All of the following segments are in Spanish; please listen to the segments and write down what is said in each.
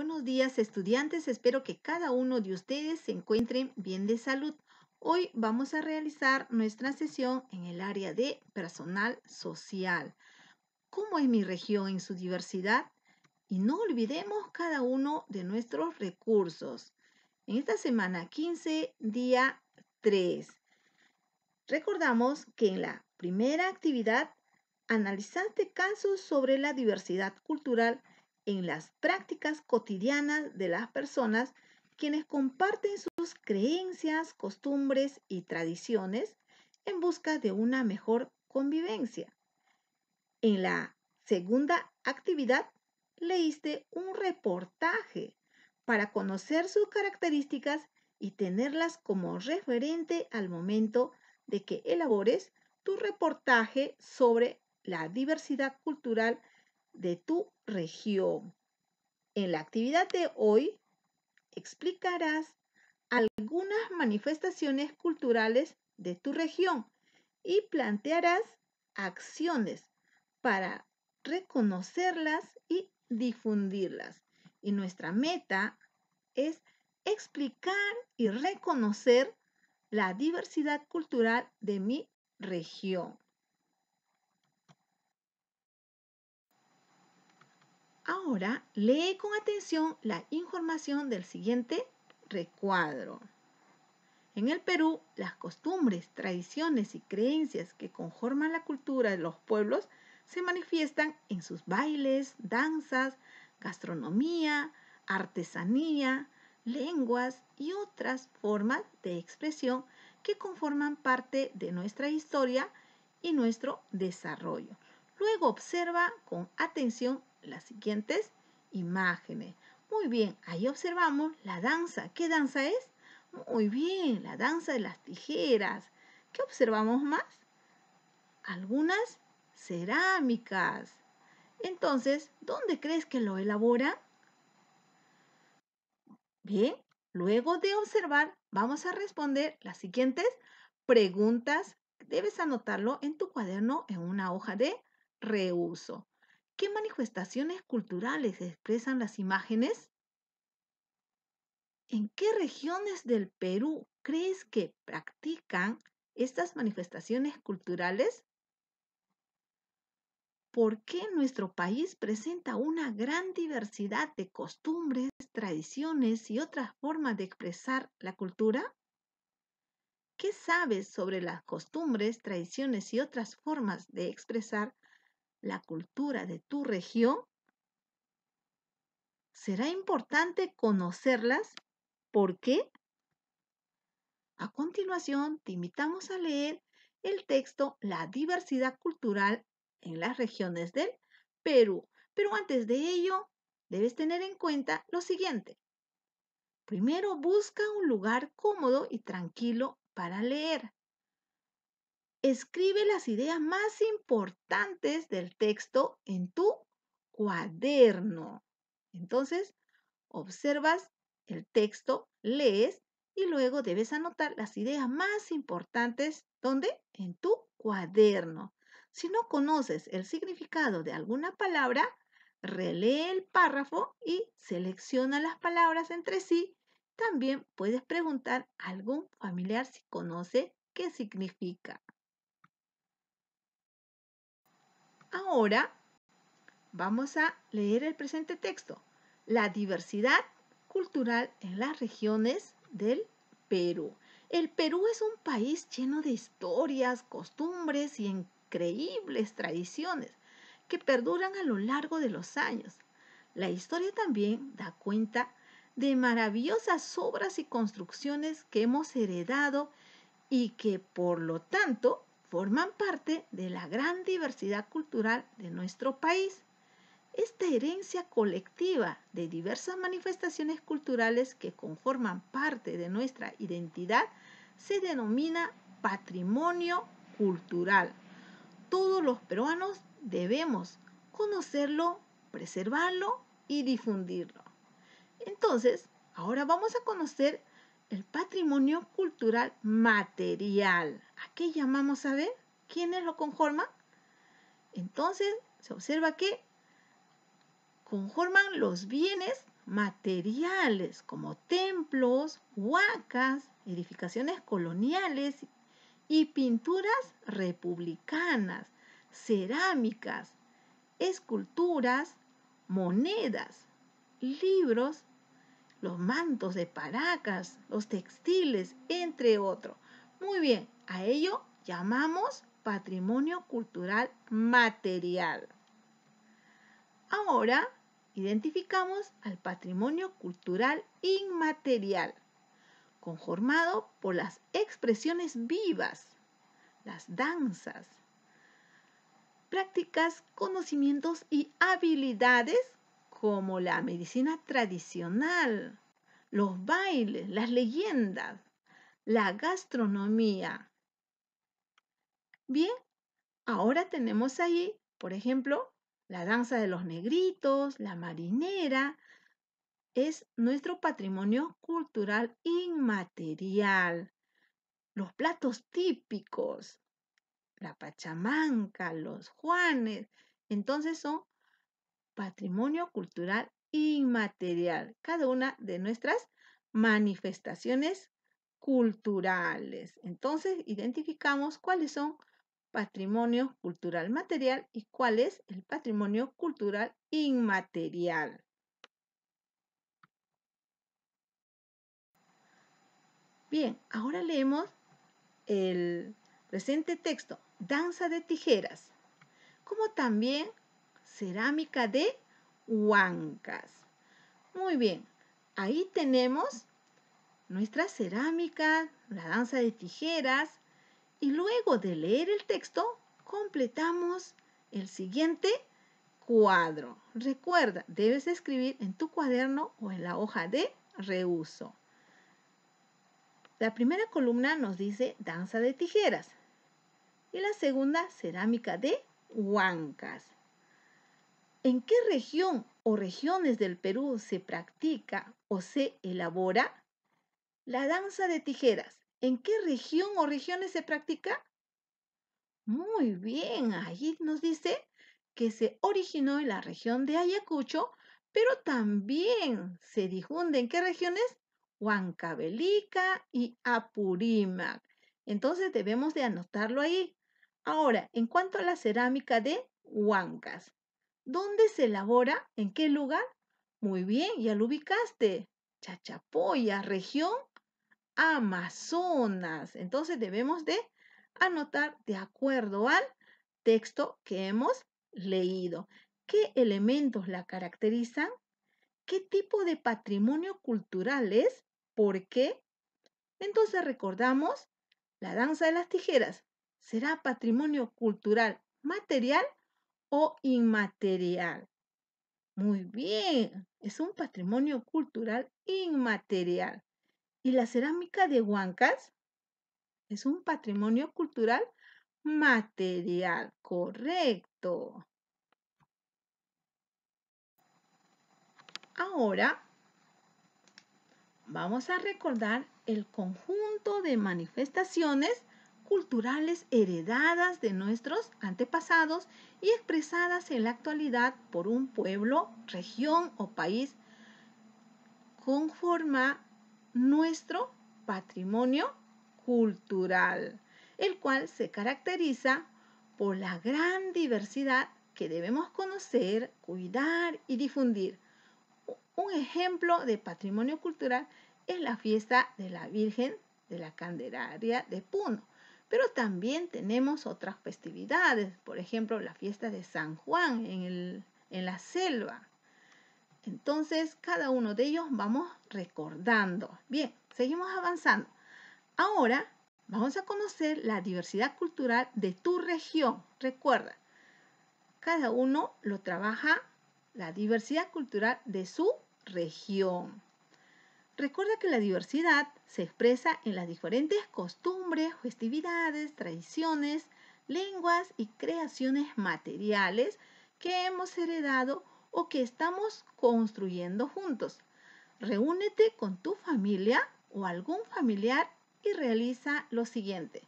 Buenos días estudiantes, espero que cada uno de ustedes se encuentren bien de salud. Hoy vamos a realizar nuestra sesión en el área de personal social. ¿Cómo es mi región en su diversidad? Y no olvidemos cada uno de nuestros recursos. En esta semana 15, día 3. Recordamos que en la primera actividad analizaste casos sobre la diversidad cultural en las prácticas cotidianas de las personas quienes comparten sus creencias, costumbres y tradiciones en busca de una mejor convivencia. En la segunda actividad leíste un reportaje para conocer sus características y tenerlas como referente al momento de que elabores tu reportaje sobre la diversidad cultural de tu región. En la actividad de hoy explicarás algunas manifestaciones culturales de tu región y plantearás acciones para reconocerlas y difundirlas. Y nuestra meta es explicar y reconocer la diversidad cultural de mi región. Ahora lee con atención la información del siguiente recuadro. En el Perú, las costumbres, tradiciones y creencias que conforman la cultura de los pueblos se manifiestan en sus bailes, danzas, gastronomía, artesanía, lenguas y otras formas de expresión que conforman parte de nuestra historia y nuestro desarrollo. Luego observa con atención las siguientes imágenes. Muy bien, ahí observamos la danza. ¿Qué danza es? Muy bien, la danza de las tijeras. ¿Qué observamos más? Algunas cerámicas. Entonces, ¿dónde crees que lo elabora? Bien, luego de observar, vamos a responder las siguientes preguntas. Debes anotarlo en tu cuaderno en una hoja de reuso. ¿Qué manifestaciones culturales expresan las imágenes? ¿En qué regiones del Perú crees que practican estas manifestaciones culturales? ¿Por qué nuestro país presenta una gran diversidad de costumbres, tradiciones y otras formas de expresar la cultura? ¿Qué sabes sobre las costumbres, tradiciones y otras formas de expresar la cultura de tu región, será importante conocerlas. ¿Por qué? A continuación, te invitamos a leer el texto La diversidad cultural en las regiones del Perú. Pero antes de ello, debes tener en cuenta lo siguiente. Primero, busca un lugar cómodo y tranquilo para leer. Escribe las ideas más importantes del texto en tu cuaderno. Entonces, observas el texto, lees y luego debes anotar las ideas más importantes. ¿Dónde? En tu cuaderno. Si no conoces el significado de alguna palabra, relee el párrafo y selecciona las palabras entre sí. También puedes preguntar a algún familiar si conoce qué significa. Ahora vamos a leer el presente texto. La diversidad cultural en las regiones del Perú. El Perú es un país lleno de historias, costumbres y increíbles tradiciones que perduran a lo largo de los años. La historia también da cuenta de maravillosas obras y construcciones que hemos heredado y que por lo tanto forman parte de la gran diversidad cultural de nuestro país. Esta herencia colectiva de diversas manifestaciones culturales que conforman parte de nuestra identidad se denomina patrimonio cultural. Todos los peruanos debemos conocerlo, preservarlo y difundirlo. Entonces, ahora vamos a conocer el patrimonio cultural material. ¿A qué llamamos a ver? ¿Quiénes lo conforman? Entonces, se observa que conforman los bienes materiales como templos, huacas, edificaciones coloniales y pinturas republicanas, cerámicas, esculturas, monedas, libros los mantos de paracas, los textiles, entre otros. Muy bien, a ello llamamos patrimonio cultural material. Ahora identificamos al patrimonio cultural inmaterial, conformado por las expresiones vivas, las danzas, prácticas, conocimientos y habilidades como la medicina tradicional, los bailes, las leyendas, la gastronomía. Bien, ahora tenemos ahí, por ejemplo, la danza de los negritos, la marinera, es nuestro patrimonio cultural inmaterial. Los platos típicos, la pachamanca, los juanes, entonces son patrimonio cultural inmaterial, cada una de nuestras manifestaciones culturales. Entonces, identificamos cuáles son patrimonio cultural material y cuál es el patrimonio cultural inmaterial. Bien, ahora leemos el presente texto, Danza de Tijeras, como también cerámica de Huancas. Muy bien, ahí tenemos nuestra cerámica, la danza de tijeras y luego de leer el texto completamos el siguiente cuadro. Recuerda, debes escribir en tu cuaderno o en la hoja de reuso. La primera columna nos dice danza de tijeras y la segunda cerámica de huancas. ¿En qué región o regiones del Perú se practica o se elabora? La danza de tijeras. ¿En qué región o regiones se practica? Muy bien, ahí nos dice que se originó en la región de Ayacucho, pero también se difunde en qué regiones? Huancabelica y Apurímac. Entonces debemos de anotarlo ahí. Ahora, en cuanto a la cerámica de Huancas, ¿Dónde se elabora? ¿En qué lugar? Muy bien, ya lo ubicaste. Chachapoya, región Amazonas. Entonces debemos de anotar de acuerdo al texto que hemos leído. ¿Qué elementos la caracterizan? ¿Qué tipo de patrimonio cultural es? ¿Por qué? Entonces recordamos la danza de las tijeras. ¿Será patrimonio cultural material o inmaterial. Muy bien, es un patrimonio cultural inmaterial. Y la cerámica de Huancas es un patrimonio cultural material, correcto. Ahora vamos a recordar el conjunto de manifestaciones culturales heredadas de nuestros antepasados y expresadas en la actualidad por un pueblo, región o país, conforma nuestro patrimonio cultural, el cual se caracteriza por la gran diversidad que debemos conocer, cuidar y difundir. Un ejemplo de patrimonio cultural es la fiesta de la Virgen de la Candelaria de Puno, pero también tenemos otras festividades, por ejemplo, la fiesta de San Juan en, en la selva. Entonces, cada uno de ellos vamos recordando. Bien, seguimos avanzando. Ahora vamos a conocer la diversidad cultural de tu región. Recuerda, cada uno lo trabaja la diversidad cultural de su región. Recuerda que la diversidad se expresa en las diferentes costumbres, festividades, tradiciones, lenguas y creaciones materiales que hemos heredado o que estamos construyendo juntos. Reúnete con tu familia o algún familiar y realiza lo siguiente.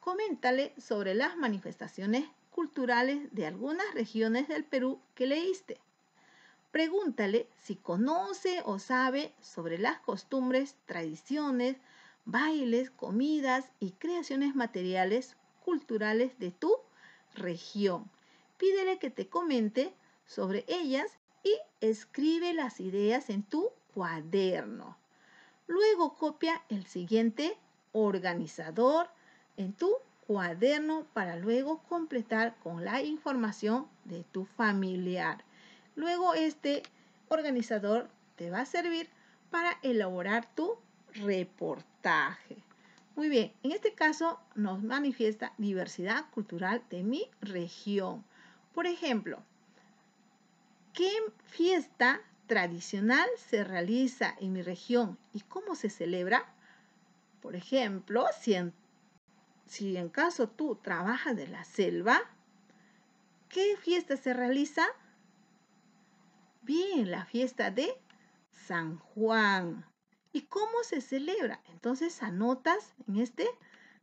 Coméntale sobre las manifestaciones culturales de algunas regiones del Perú que leíste. Pregúntale si conoce o sabe sobre las costumbres, tradiciones, bailes, comidas y creaciones materiales culturales de tu región. Pídele que te comente sobre ellas y escribe las ideas en tu cuaderno. Luego copia el siguiente organizador en tu cuaderno para luego completar con la información de tu familiar. Luego este organizador te va a servir para elaborar tu reportaje. Muy bien, en este caso nos manifiesta diversidad cultural de mi región. Por ejemplo, ¿qué fiesta tradicional se realiza en mi región y cómo se celebra? Por ejemplo, si en, caso tú trabajas de la selva, ¿qué fiesta se realiza? Bien, la fiesta de San Juan. ¿Y cómo se celebra? Entonces anotas en este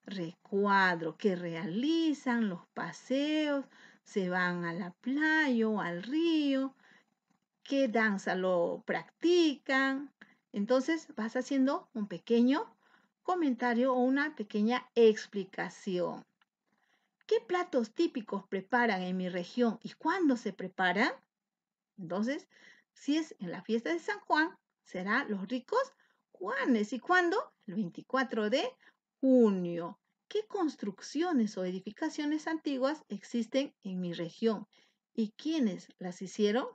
recuadro que realizan los paseos, se van a la playa o al río, qué danza lo practican. Entonces vas haciendo un pequeño comentario o una pequeña explicación. ¿Qué platos típicos preparan en mi región y cuándo se preparan? Entonces, si es en la fiesta de San Juan, será los ricos Juanes. ¿Y cuándo? El 24 de junio. ¿Qué construcciones o edificaciones antiguas existen en mi región? ¿Y quiénes las hicieron?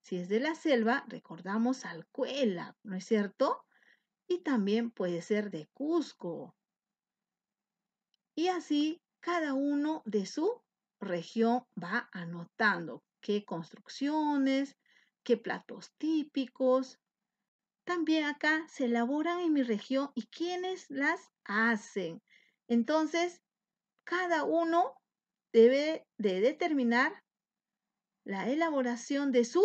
Si es de la selva, recordamos Alcuela, ¿no es cierto? Y también puede ser de Cusco. Y así cada uno de su región va anotando qué construcciones, qué platos típicos. También acá se elaboran en mi región y quiénes las hacen. Entonces, cada uno debe de determinar la elaboración de su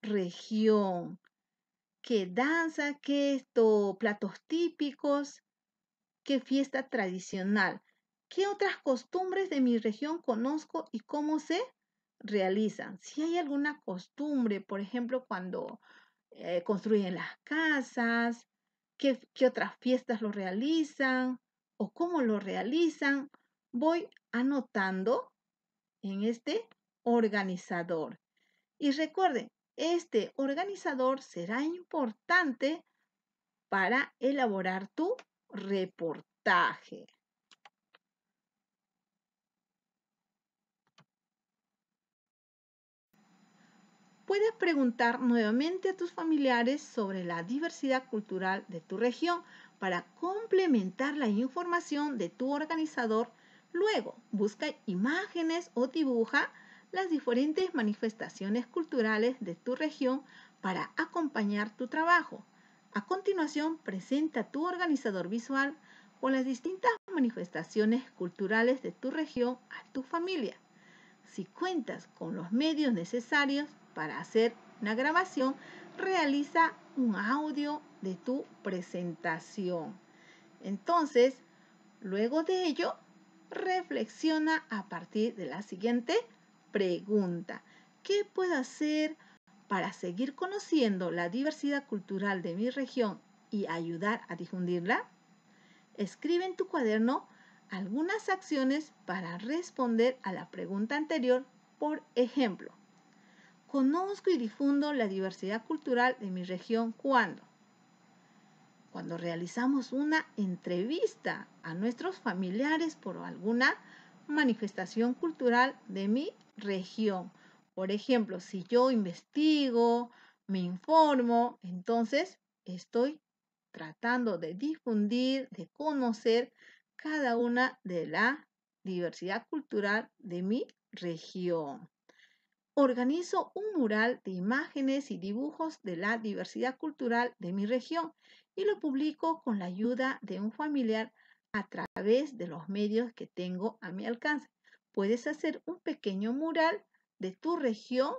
región. ¿Qué danza? ¿Qué ¿Platos típicos? ¿Qué fiesta tradicional? ¿Qué otras costumbres de mi región conozco y cómo se realizan. Si hay alguna costumbre, por ejemplo, cuando eh, construyen las casas, qué, qué otras fiestas lo realizan o cómo lo realizan, voy anotando en este organizador. Y recuerden, este organizador será importante para elaborar tu reportaje. puedes preguntar nuevamente a tus familiares sobre la diversidad cultural de tu región para complementar la información de tu organizador. Luego, busca imágenes o dibuja las diferentes manifestaciones culturales de tu región para acompañar tu trabajo. A continuación, presenta tu organizador visual con las distintas manifestaciones culturales de tu región a tu familia. Si cuentas con los medios necesarios para hacer una grabación, realiza un audio de tu presentación. Entonces, luego de ello, reflexiona a partir de la siguiente pregunta. ¿Qué puedo hacer para seguir conociendo la diversidad cultural de mi región y ayudar a difundirla? Escribe en tu cuaderno algunas acciones para responder a la pregunta anterior. Por ejemplo, conozco y difundo la diversidad cultural de mi región cuando cuando realizamos una entrevista a nuestros familiares por alguna manifestación cultural de mi región. Por ejemplo, si yo investigo, me informo, entonces estoy tratando de difundir, de conocer cada una de la diversidad cultural de mi región. Organizo un mural de imágenes y dibujos de la diversidad cultural de mi región y lo publico con la ayuda de un familiar a través de los medios que tengo a mi alcance. Puedes hacer un pequeño mural de tu región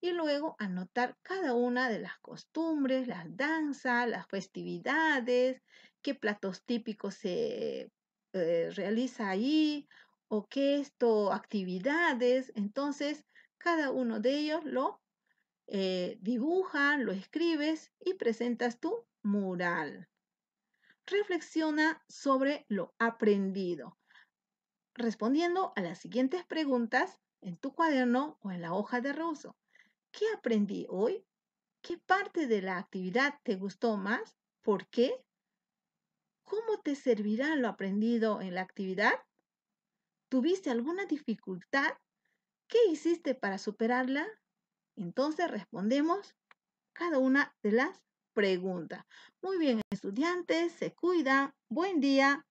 y luego anotar cada una de las costumbres, las danzas, las festividades, qué platos típicos se eh, realiza ahí o qué esto, actividades. Entonces, cada uno de ellos lo eh, dibuja, lo escribes y presentas tu mural. Reflexiona sobre lo aprendido, respondiendo a las siguientes preguntas en tu cuaderno o en la hoja de ruso ¿Qué aprendí hoy? ¿Qué parte de la actividad te gustó más? ¿Por qué? ¿Cómo te servirá lo aprendido en la actividad? ¿Tuviste alguna dificultad? ¿Qué hiciste para superarla? Entonces respondemos cada una de las preguntas. Muy bien, estudiantes, se cuidan. Buen día.